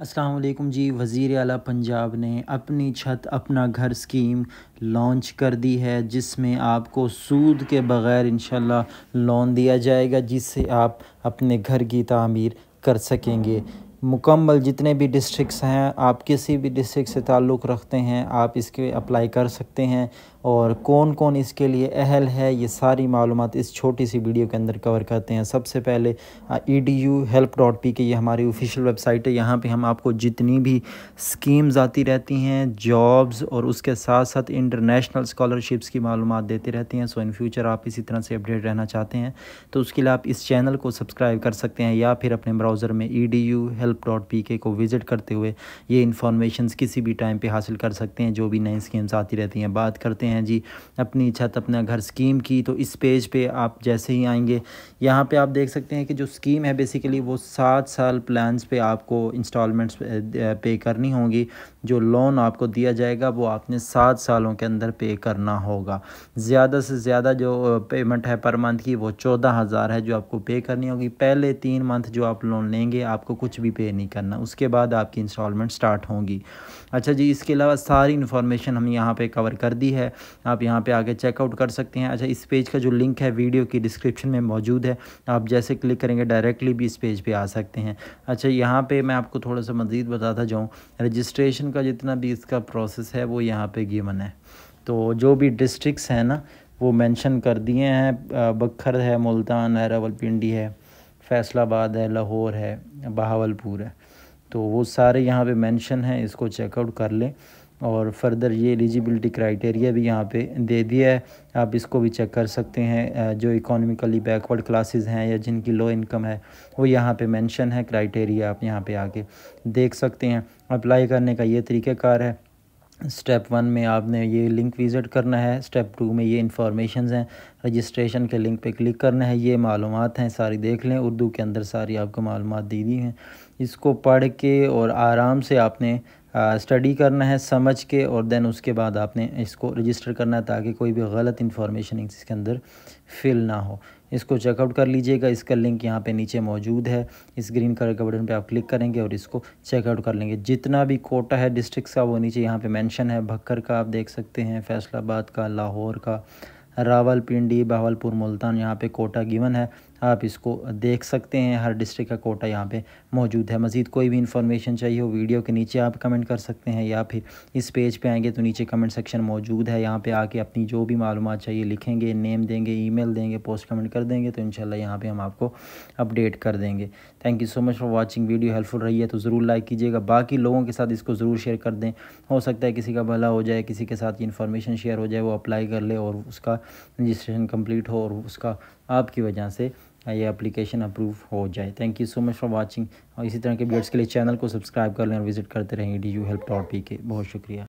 असलम जी वज़ी अला पंजाब ने अपनी छत अपना घर स्कीम लॉन्च कर दी है जिसमें आपको सूद के बग़ैर इन लोन दिया जाएगा जिससे आप अपने घर की तमीर कर सकेंगे मुकम्मल जितने भी डिस्ट्रिक्स हैं आप किसी भी डिस्ट्रिक्ट से ताल्लुक़ रखते हैं आप इसके अप्लाई कर सकते हैं और कौन कौन इसके लिए अहल है ये सारी मालूम इस छोटी सी वीडियो के अंदर कवर करते हैं सबसे पहले E D U help dot P की ये हमारी ऑफिशियल वेबसाइट है यहाँ पे हम आपको जितनी भी स्कीम्स आती रहती हैं जॉब्स और उसके साथ साथ इंटरनेशनल स्कॉलरशिप्स की मालूम देते रहते हैं सो इन फ्यूचर आप इसी तरह से अपडेट रहना चाहते हैं तो उसके लिए आप इस चैनल को सब्सक्राइब कर सकते हैं या फिर अपने ब्राउज़र में E D U help help dot P के को विज़िट करते हुए ये इन्फॉर्मेशन किसी भी टाइम पर हासिल कर सकते हैं जो भी नई स्कीम्स आती रहती हैं बात करते हैं जी अपनी छत अपना घर स्कीम की तो इस पेज पे आप जैसे ही आएंगे यहाँ पे आप देख सकते हैं कि जो स्कीम है बेसिकली वो सात साल प्लान्स पे आपको इंस्टॉलमेंट्स पे करनी होगी जो लोन आपको दिया जाएगा वो आपने सात सालों के अंदर पे करना होगा ज़्यादा से ज़्यादा जो पेमेंट है पर मंथ की वो चौदह हज़ार है जो आपको पे करनी होगी पहले तीन मंथ जो आप लोन लेंगे आपको कुछ भी पे पे नहीं करना उसके बाद आपकी इंस्टॉलमेंट स्टार्ट होंगी अच्छा जी इसके अलावा सारी इन्फॉर्मेशन हम यहाँ पे कवर कर दी है आप यहाँ पे आके चेकआउट कर सकते हैं अच्छा इस पेज का जो लिंक है वीडियो की डिस्क्रिप्शन में मौजूद है आप जैसे क्लिक करेंगे डायरेक्टली भी इस पेज पर पे आ सकते हैं अच्छा यहाँ पर मैं आपको थोड़ा सा मज़ीद बताता जाऊँ रजिस्ट्रेशन का जितना भी इसका प्रोसेस है वो यहाँ पर गिवन है तो जो भी डिस्ट्रिक्स हैं ना वो मेंशन कर दिए हैं बखर है मुल्तान है रावलपिंडी है फैसलाबाद है लाहौर है बहावलपुर है तो वो सारे यहाँ पे मेंशन हैं इसको चेकआउट कर लें और फर्दर ये एलिजिबिलिटी क्राइटेरिया भी यहाँ पे दे दिया है आप इसको भी चेक कर सकते हैं जो इकोनॉमिकली बैकवर्ड क्लासेस हैं या जिनकी लो इनकम है वो यहाँ पे मेंशन है क्राइटेरिया आप यहाँ पे आके देख सकते हैं अप्लाई करने का ये तरीक़ेकार है स्टेप वन में आपने ये लिंक विज़िट करना है स्टेप टू में ये इंफॉर्मेशन हैं रजिस्ट्रेशन के लिंक पे क्लिक करना है ये मालूम हैं सारी देख लें उर्दू के अंदर सारी आपको मालूम दी दी हैं इसको पढ़ के और आराम से आपने स्टडी करना है समझ के और देन उसके बाद आपने इसको रजिस्टर करना है ताकि कोई भी गलत इन्फॉर्मेशन इसके अंदर फिल ना हो इसको चेकआउट कर लीजिएगा इसका लिंक यहाँ पे नीचे मौजूद है इस ग्रीन कलर के बटन पे आप क्लिक करेंगे और इसको चेकआउट कर लेंगे जितना भी कोटा है डिस्ट्रिक्ट का वो नीचे यहाँ पे मेंशन है भक्कर का आप देख सकते हैं फैसलाबाद का लाहौर का रावलपिंडी बहावलपुर मुल्तान यहाँ पे कोटा गिवन है आप इसको देख सकते हैं हर डिस्ट्रिक्ट का कोटा यहाँ पे मौजूद है मज़ीद कोई भी इंफॉर्मेशन चाहिए हो वीडियो के नीचे आप कमेंट कर सकते हैं या फिर इस पेज पे आएंगे तो नीचे कमेंट सेक्शन मौजूद है यहाँ पे आके अपनी जो भी मालूम चाहिए लिखेंगे नेम देंगे ईमेल देंगे पोस्ट कमेंट कर देंगे तो इन शाला यहाँ हम आपको अपडेट कर देंगे thank you so much for watching video helpful रही है तो ज़रूर लाइक कीजिएगा बाकी लोगों के साथ इसको ज़रूर शेयर कर दें हो सकता है किसी का भला हो जाए किसी के साथ इन्फॉर्मेशन शेयर हो जाए वो अप्लाई कर ले और उसका रजिस्ट्रेशन कंप्लीट हो और उसका आपकी वजह से ये एप्लीकेशन अप्रूव हो जाए thank you so much for watching और इसी तरह के अपडेट्स के लिए चैनल को सब्सक्राइब कर लें और विजिट करते रहें D U help dot P के बहुत शुक्रिया